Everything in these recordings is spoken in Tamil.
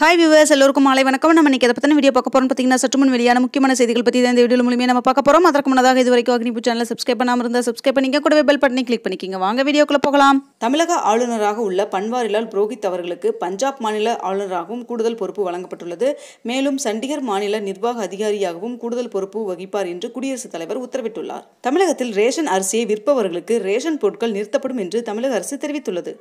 ஹாய் விவர்ஸ் எல்லோருக்கும் மாலை வணக்கம் நம்ம இன்றைக்கி அதை பற்றின வீடியோ பார்க்க போகிறோம் பார்த்தீங்கன்னா சற்று முன் வெளியான முக்கியமான செய்திகள் பற்றி இந்த வீடியோ மூலியமாக நம்ம பார்க்க போகிறோம் அதற்கு முன்னதாக இது வரைக்கும் அக்னிபூ சேனல் சப்ஸ்கிரைப் பண்ணாமல் இருந்தால் சப்ஸ்கிரைப் பண்ணிக்க கூடவே பெல் பட்டனை கிளிக் பண்ணிக்கிங்க வாங்க வீடியோக்குள்ளே போகலாம் தமிழக ஆளுநராக உள்ள பன்வாரிலால் புரோஹித் அவர்களுக்கு பஞ்சாப் மாநில ஆளுநராகவும் கூடுதல் பொறுப்பு வழங்கப்பட்டுள்ளது மேலும் சண்டிகர் மாநில நிர்வாக அதிகாரியாகவும் கூடுதல் பொறுப்பு வகிப்பார் என்று குடியரசுத் தலைவர் உத்தரவிட்டுள்ளார் தமிழகத்தில் ரேஷன் அரிசியை விற்பவர்களுக்கு ரேஷன் பொருட்கள் நிறுத்தப்படும் என்று தமிழக அரசு தெரிவித்துள்ளது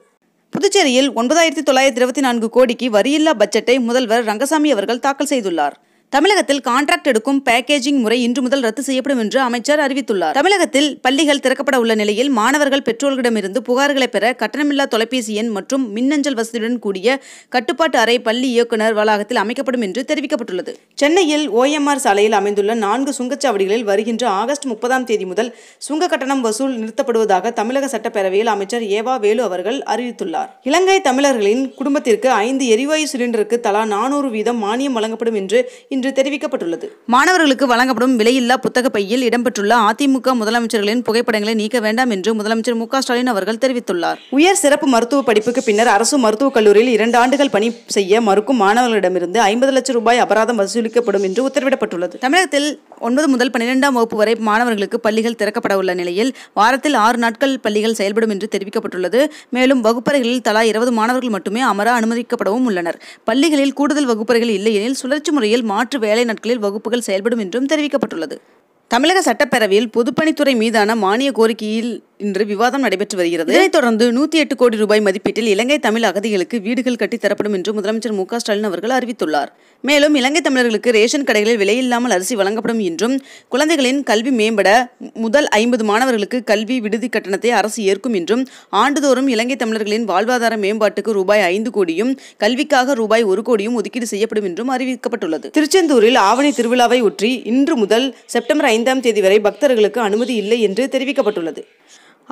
புதுச்சேரியில் ஒன்பதாயிரத்தி தொள்ளாயிரத்தி இருபத்தி நான்கு கோடிக்கு வரியில்லா பட்ஜெட்டை முதல்வர் ரங்கசாமி அவர்கள் தாக்கல் செய்துள்ளார் தமிழகத்தில் கான்ட்ராக்ட் எடுக்கும் பேக்கேஜிங் முறை இன்று முதல் ரத்து செய்யப்படும் என்று அமைச்சர் அறிவித்துள்ளார் தமிழகத்தில் பள்ளிகள் திறக்கப்பட உள்ள நிலையில் மாணவர்கள் பெற்றோர்களிடமிருந்து புகார்களை பெற கட்டணமில்லா தொலைபேசி எண் மற்றும் மின்னஞ்சல் வசதியுடன் கூடிய கட்டுப்பாட்டு அறை பள்ளி இயக்குநர் வளாகத்தில் அமைக்கப்படும் என்று தெரிவிக்கப்பட்டுள்ளது சென்னையில் ஓஎம்ஆர் சாலையில் அமைந்துள்ள நான்கு சுங்கச்சாவடிகளில் வருகின்ற ஆகஸ்ட் முப்பதாம் தேதி முதல் சுங்க கட்டணம் வசூல் நிறுத்தப்படுவதாக தமிழக சட்டப்பேரவையில் அமைச்சர் ஏவா வேலு அவர்கள் அறிவித்துள்ளார் இலங்கை தமிழர்களின் குடும்பத்திற்கு ஐந்து எரிவாயு சிலிண்டருக்கு தலா நானூறு வீதம் மானியம் வழங்கப்படும் என்று இன்று தெரிவிக்கப்பட்டுள்ளது மாணவர்களுக்கு வழங்கப்படும் விலையில்லா புத்தக பையில் இடம்பெற்றுள்ள அதிமுக முதலமைச்சர்களின் புகைப்படங்களை நீக்க வேண்டாம் என்று முதலமைச்சர் மு ஸ்டாலின் அவர்கள் தெரிவித்துள்ளார் உயர் சிறப்பு மருத்துவ படிப்புக்கு பின்னர் அரசு மருத்துவக் கல்லூரியில் இரண்டு ஆண்டுகள் பணி செய்ய மறுக்கும் மாணவர்களிடமிருந்து ஐம்பது லட்சம் ரூபாய் அபராதம் வசூலிக்கப்படும் என்று உத்தரவிடப்பட்டுள்ளது தமிழகத்தில் ஒன்பது முதல் பன்னிரெண்டாம் வகுப்பு வரை மாணவர்களுக்கு பள்ளிகள் திறக்கப்பட உள்ள நிலையில் வாரத்தில் ஆறு நாட்கள் பள்ளிகள் செயல்படும் என்று தெரிவிக்கப்பட்டுள்ளது மேலும் வகுப்பறைகளில் தலா இருபது மாணவர்கள் மட்டுமே அமர அனுமதிக்கப்படவும் உள்ளனர் பள்ளிகளில் கூடுதல் வகுப்பறைகள் இல்லையெனில் சுழற்சி முறையில் மாற்று மாற்று வேலை நாட்களில் வகுப்புகள் செயல்படும் என்றும் தெரிவிக்கப்பட்டுள்ளது தமிழக சட்டப்பேரவையில் பொதுப்பணித்துறை மீதான மானிய கோரிக்கையில் இன்று விவாதம் நடைபெற்று வருகிறது இதைத் தொடர்ந்து நூத்தி எட்டு கோடி ரூபாய் மதிப்பீட்டில் இலங்கை தமிழ் அகதிகளுக்கு வீடுகள் கட்டித்தரப்படும் என்று முதலமைச்சர் மு ஸ்டாலின் அவர்கள் அறிவித்துள்ளார் மேலும் இலங்கை தமிழர்களுக்கு ரேஷன் கடைகளில் விலையில்லாமல் அரிசி வழங்கப்படும் என்றும் குழந்தைகளின் கல்வி மேம்பட முதல் ஐம்பது மாணவர்களுக்கு கல்வி விடுதி கட்டணத்தை அரசு ஏற்கும் என்றும் ஆண்டுதோறும் இலங்கை தமிழர்களின் வாழ்வாதார மேம்பாட்டுக்கு ரூபாய் ஐந்து கோடியும் கல்விக்காக ரூபாய் ஒரு கோடியும் ஒதுக்கீடு செய்யப்படும் என்றும் அறிவிக்கப்பட்டுள்ளது திருச்செந்தூரில் ஆவணி திருவிழாவை ஒற்றி இன்று முதல் செப்டம்பர் ஐந்தாம் தேதி வரை பக்தர்களுக்கு அனுமதி இல்லை என்று தெரிவிக்கப்பட்டுள்ளது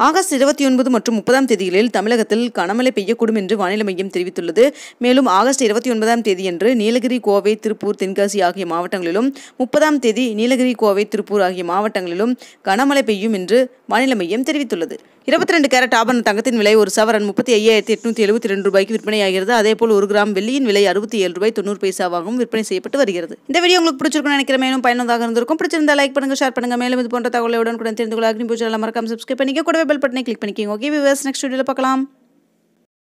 ஆகஸ்ட் இருபத்தி ஒன்பது மற்றும் முப்பதாம் தேதிகளில் தமிழகத்தில் கனமழை பெய்யக்கூடும் என்று வானிலை மையம் தெரிவித்துள்ளது மேலும் ஆகஸ்ட் இருபத்தி ஒன்பதாம் தேதியன்று நீலகிரி கோவை திருப்பூர் தென்காசி ஆகிய மாவட்டங்களிலும் முப்பதாம் தேதி நீலகிரி கோவை திருப்பூர் ஆகிய மாவட்டங்களிலும் கனமழை பெய்யும் என்று வானிலை மையம் தெரிவித்துள்ளது இருபத்தி ரெண்டு கேரட் ஆபரண தங்கத்தின் விலை ஒரு சவரன் முப்பத்தி ஐயாயிரத்தி எட்நூத்தி எழுபத்தி ரெண்டு ரூபாய்க்கு விற்பனையாகிறது போல் ஒரு கிராம் வெள்ளியின் விலை அறுபத்தி ஏழு ரூபாய் தொண்ணூறு பைசாவாகவும் விற்பனை செய்யப்பட்டு வருகிறது இந்த வீடியோ உங்களுக்கு பிடிச்சிருக்கும் நினைக்கிற மேலும் பயனுள்ளதாக இருந்திருக்கும் பிடிச்சிருந்தா லைக் பண்ணுங்க ஷேர் பண்ணுங்க மேலும் இது போன்ற தகவலுடன் கூட தெரிந்து கொள்ள அக்னி பூஜை மறக்காம சப்ஸ்கிரைப் பண்ணிக்க கூடவே பெல் பட்டனை கிளிக் பண்ணிக்கோங்க ஓகே விவர்ஸ் நெக்ஸ்ட் வீடியோவில் பார்க்கலாம்